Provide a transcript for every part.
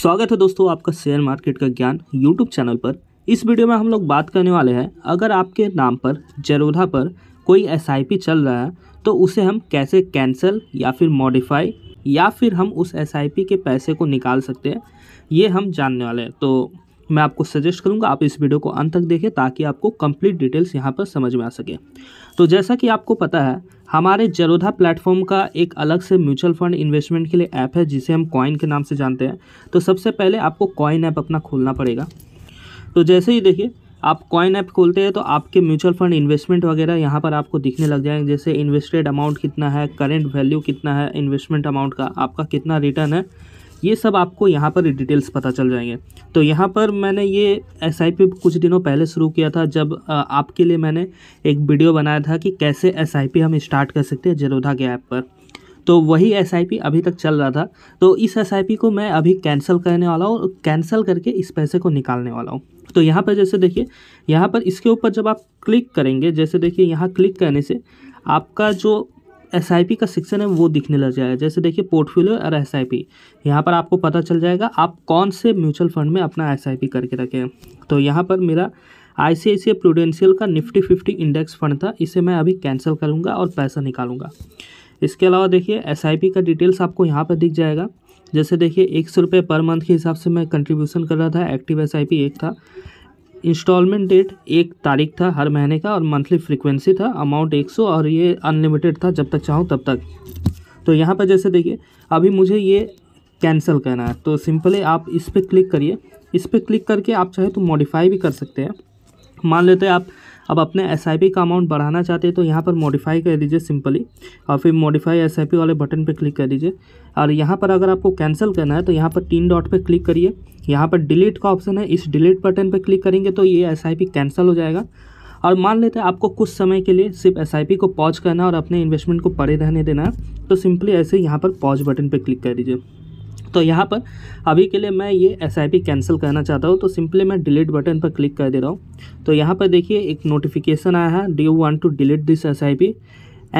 स्वागत है दोस्तों आपका शेयर मार्केट का ज्ञान यूट्यूब चैनल पर इस वीडियो में हम लोग बात करने वाले हैं अगर आपके नाम पर जरोधा पर कोई एस चल रहा है तो उसे हम कैसे कैंसिल या फिर मॉडिफाई या फिर हम उस एस के पैसे को निकाल सकते हैं ये हम जानने वाले हैं तो मैं आपको सजेस्ट करूंगा आप इस वीडियो को अंत तक देखें ताकि आपको कंप्लीट डिटेल्स यहाँ पर समझ में आ सके तो जैसा कि आपको पता है हमारे जरोधा प्लेटफॉर्म का एक अलग से म्यूचुअल फंड इन्वेस्टमेंट के लिए ऐप है जिसे हम कॉइन के नाम से जानते हैं तो सबसे पहले आपको कॉइन ऐप अपना खोलना पड़ेगा तो जैसे ही देखिए आप कॉइन ऐप खोलते हैं तो आपके म्यूचुअल फंड इन्वेस्टमेंट वगैरह यहाँ पर आपको दिखने लग जाएंगे जैसे इन्वेस्टेड अमाउंट कितना है करेंट वैल्यू कितना है इन्वेस्टमेंट अमाउंट का आपका कितना रिटर्न है ये सब आपको यहाँ पर डिटेल्स पता चल जाएंगे तो यहाँ पर मैंने ये एस कुछ दिनों पहले शुरू किया था जब आपके लिए मैंने एक वीडियो बनाया था कि कैसे एस हम स्टार्ट कर सकते हैं जरोधा के ऐप पर तो वही एस अभी तक चल रहा था तो इस एस को मैं अभी कैंसिल करने वाला हूँ कैंसिल करके इस पैसे को निकालने वाला हूँ तो यहाँ पर जैसे देखिए यहाँ पर इसके ऊपर जब आप क्लिक करेंगे जैसे देखिए यहाँ क्लिक करने से आपका जो एस का सेक्शन है वो दिखने लग जाएगा जैसे देखिए पोर्टफोलियो और एस आई पी यहाँ पर आपको पता चल जाएगा आप कौन से म्यूचुअल फंड में अपना एस आई पी करके रखें तो यहाँ पर मेरा I C I C Prudential का निफ्टी फिफ्टी इंडेक्स फंड था इसे मैं अभी कैंसिल करूँगा और पैसा निकालूंगा इसके अलावा देखिए एस आई पी का डिटेल्स आपको यहाँ पर दिख जाएगा जैसे देखिए एक सौ रुपये पर मंथ के हिसाब से मैं कंट्रीब्यूशन कर रहा था एक्टिव एस आई पी एक था इंस्टॉलमेंट डेट एक तारीख था हर महीने का और मंथली फ्रीक्वेंसी था अमाउंट 100 और ये अनलिमिटेड था जब तक चाहूँ तब तक तो यहाँ पर जैसे देखिए अभी मुझे ये कैंसिल करना है तो सिंपली आप इस पर क्लिक करिए इस पर क्लिक करके आप चाहे तो मॉडिफाई भी कर सकते हैं मान लेते हैं आप अब अपने एस का अमाउंट बढ़ाना चाहते हैं तो यहाँ पर मॉडिफाई कर दीजिए सिंपली और फिर मॉडिफाई एस वाले बटन पर क्लिक कर दीजिए और यहाँ पर अगर आपको कैंसिल करना है तो यहाँ पर तीन डॉट पर क्लिक करिए यहाँ पर डिलीट का ऑप्शन है इस डिलीट बटन पर क्लिक करेंगे तो ये एस कैंसिल हो जाएगा और मान लेते हैं आपको कुछ समय के लिए सिर्फ एस को पॉज करना और अपने इन्वेस्टमेंट को पड़े रहने देना है तो सिंपली ऐसे यहाँ पर पॉज बटन पर क्लिक कर दीजिए तो यहाँ पर अभी के लिए मैं ये एस आई पी कैंसिल करना चाहता हूँ तो सिंपली मैं डिलीट बटन पर क्लिक कर दे रहा हूँ तो यहाँ पर देखिए एक नोटिफिकेशन आया है do you want to delete this S I P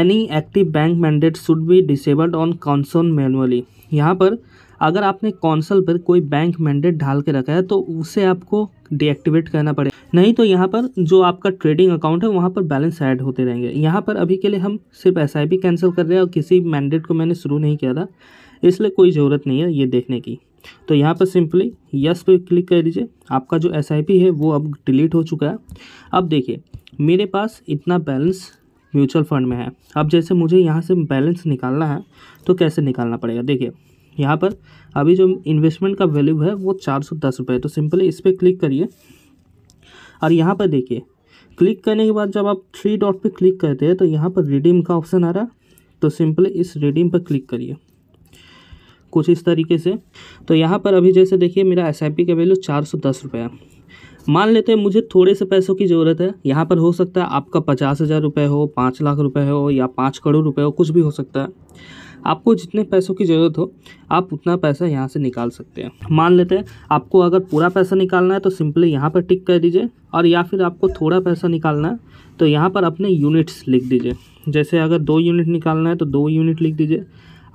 any active bank mandate should be disabled on Console manually यहाँ पर अगर आपने कौनसल पर कोई बैंक मैंडेट ढाल के रखा है तो उसे आपको डीएक्टिवेट करना पड़ेगा नहीं तो यहाँ पर जो आपका ट्रेडिंग अकाउंट है वहाँ पर बैलेंस ऐड होते रहेंगे यहाँ पर अभी के लिए हम सिर्फ एस कैंसिल कर रहे हैं और किसी मैंडेट को मैंने शुरू नहीं किया था इसलिए कोई ज़रूरत नहीं है ये देखने की तो यहाँ पर सिंपली यस पे क्लिक कर दीजिए आपका जो एस है वो अब डिलीट हो चुका है अब देखिए मेरे पास इतना बैलेंस म्यूचुअल फंड में है अब जैसे मुझे यहाँ से बैलेंस निकालना है तो कैसे निकालना पड़ेगा देखिए यहाँ पर अभी जो इन्वेस्टमेंट का वैल्यू है वो चार सौ दस रुपये है तो सिंपली इस पर क्लिक करिए और यहाँ पर देखिए क्लिक करने के बाद जब आप थ्री डॉट पे क्लिक करते हैं तो यहाँ पर रिडीम का ऑप्शन आ रहा है तो सिंपली इस रिडीम पर क्लिक करिए कुछ इस तरीके से तो यहाँ पर अभी जैसे देखिए मेरा एस का वैल्यू चार सौ दस रुपये मान लेते हैं मुझे थोड़े से पैसों की ज़रूरत है यहाँ पर हो सकता है आपका पचास हज़ार रुपये हो पाँच लाख रुपये हो या पाँच करोड़ रुपये हो कुछ भी हो सकता है आपको जितने पैसों की ज़रूरत हो आप उतना पैसा यहाँ से निकाल सकते हैं मान लेते हैं आपको अगर पूरा पैसा निकालना है तो सिंपली यहाँ पर टिक कर दीजिए और या फिर आपको थोड़ा पैसा निकालना है तो यहाँ पर अपने यूनिट्स लिख दीजिए जैसे अगर दो यूनिट निकालना है तो दो यूनिट लिख दीजिए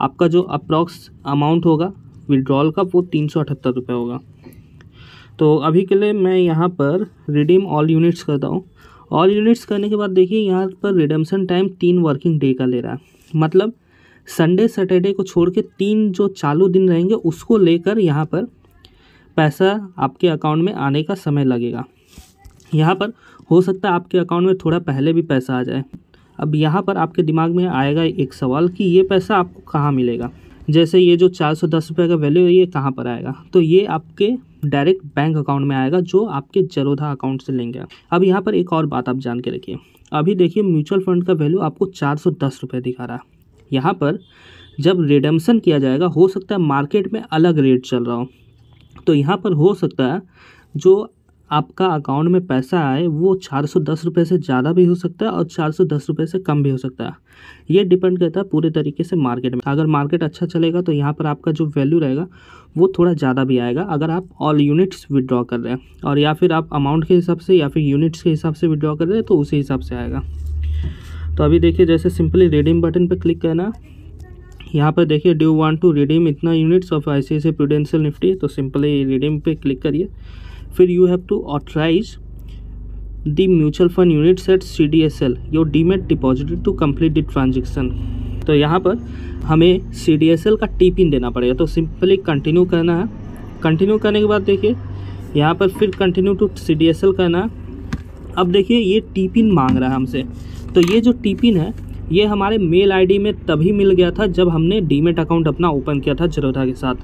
आपका जो अप्रॉक्स अमाउंट होगा विड्रॉल का वो तीन सौ अठहत्तर रुपये होगा तो अभी के लिए मैं यहाँ पर रिडीम ऑल यूनिट्स करता हूँ ऑल यूनिट्स करने के बाद देखिए यहाँ पर रिडम्सन टाइम तीन वर्किंग डे का ले रहा है मतलब संडे सैटरडे को छोड़ के तीन जो चालू दिन रहेंगे उसको लेकर यहाँ पर पैसा आपके अकाउंट में आने का समय लगेगा यहाँ पर हो सकता है आपके अकाउंट में थोड़ा पहले भी पैसा आ जाए अब यहाँ पर आपके दिमाग में आएगा एक सवाल कि ये पैसा आपको कहाँ मिलेगा जैसे ये जो चार सौ दस रुपये का वैल्यू है ये कहाँ पर आएगा तो ये आपके डायरेक्ट बैंक अकाउंट में आएगा जो आपके जरोधा अकाउंट से लेंगे अब यहाँ पर एक और बात आप जान के रखिए अभी देखिए म्यूचुअल फंड का वैल्यू आपको चार सौ दस रुपये दिखा रहा है यहाँ पर जब रिडम्सन किया जाएगा हो सकता है मार्केट में अलग रेट चल रहा हो तो यहाँ पर हो सकता है जो आपका अकाउंट में पैसा आए वो चार सौ दस रुपये से ज़्यादा भी हो सकता है और चार सौ दस रुपये से कम भी हो सकता है ये डिपेंड करता है पूरे तरीके से मार्केट में अगर मार्केट अच्छा चलेगा तो यहाँ पर आपका जो वैल्यू रहेगा वो थोड़ा ज़्यादा भी आएगा अगर आप ऑल यूनिट्स विड्रॉ कर रहे हैं और या फिर आप अमाउंट के हिसाब से या फिर यूनिट्स के हिसाब से विड्रॉ कर रहे हैं तो उसी हिसाब से आएगा तो अभी देखिए जैसे सिंपली रिडीम बटन पर क्लिक करना यहाँ पर देखिए ड्यू वांट टू रिडीम इतना units of I C I Nifty तो सिंपली रिडीम पे क्लिक करिए फिर you have to authorise the mutual fund units at C D S L your demat deposited to complete the transaction तो यहाँ पर हमें C D S L का T pin देना पड़ेगा तो सिंपली कंटिन्यू करना है कंटिन्यू करने के बाद देखिए यहाँ पर फिर continue to C D S L करना अब देखिए ये टी पिन मांग रहा है हमसे तो ये जो टीपिन है ये हमारे मेल आईडी में तभी मिल गया था जब हमने डीमेट अकाउंट अपना ओपन किया था जरोधा के साथ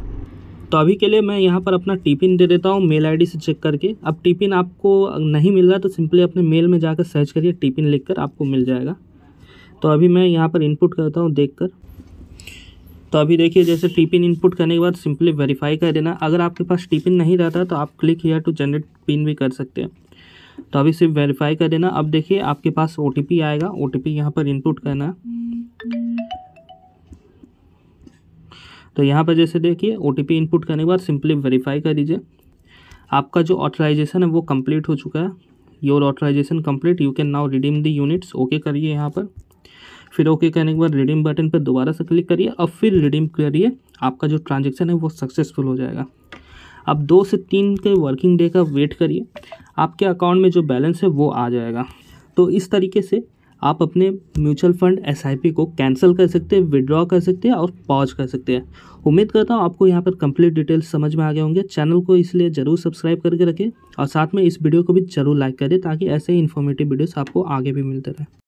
तो अभी के लिए मैं यहाँ पर अपना टिपिन दे देता हूँ मेल आईडी से चेक करके अब टिपिन आपको नहीं मिल रहा तो सिंपली अपने मेल में जाकर सर्च करिए टिपिन कर आपको मिल जाएगा तो अभी मैं यहाँ पर इनपुट करता हूँ देख कर तो अभी देखिए जैसे टिपिन इनपुट करने के बाद सिंपली वेरीफाई कर देना अगर आपके पास टिपिन नहीं रहता तो आप click here to generate pin भी कर सकते हैं तो अभी सिर्फ वेरीफाई कर देना अब देखिए आपके पास ओ आएगा ओ टी यहाँ पर इनपुट करना तो यहाँ पर जैसे देखिए ओ इनपुट करने के बाद सिंपली वेरीफाई कर दीजिए आपका जो ऑथराइजेशन है वो कंप्लीट हो चुका है your authorisation complete you can now redeem the units okay करिए यहाँ पर फिर ओके करने के बाद रिडीम बटन पर दोबारा से क्लिक करिए अब फिर रिडीम करिए आपका जो ट्रांजेक्शन है वो सक्सेसफुल हो जाएगा आप दो से तीन के वर्किंग डे का वेट करिए आपके अकाउंट में जो बैलेंस है वो आ जाएगा तो इस तरीके से आप अपने म्यूचुअल फंड एस को कैंसिल कर सकते हैं विड्रॉ कर सकते हैं और पॉज कर सकते हैं उम्मीद करता हूँ आपको यहाँ पर कंप्लीट डिटेल्स समझ में आ गए होंगे चैनल को इसलिए ज़रूर सब्सक्राइब करके रखें और साथ में इस वीडियो को भी ज़रूर लाइक करें ताकि ऐसे ही इन्फॉर्मेटिव वीडियोस आपको आगे भी मिलते रहे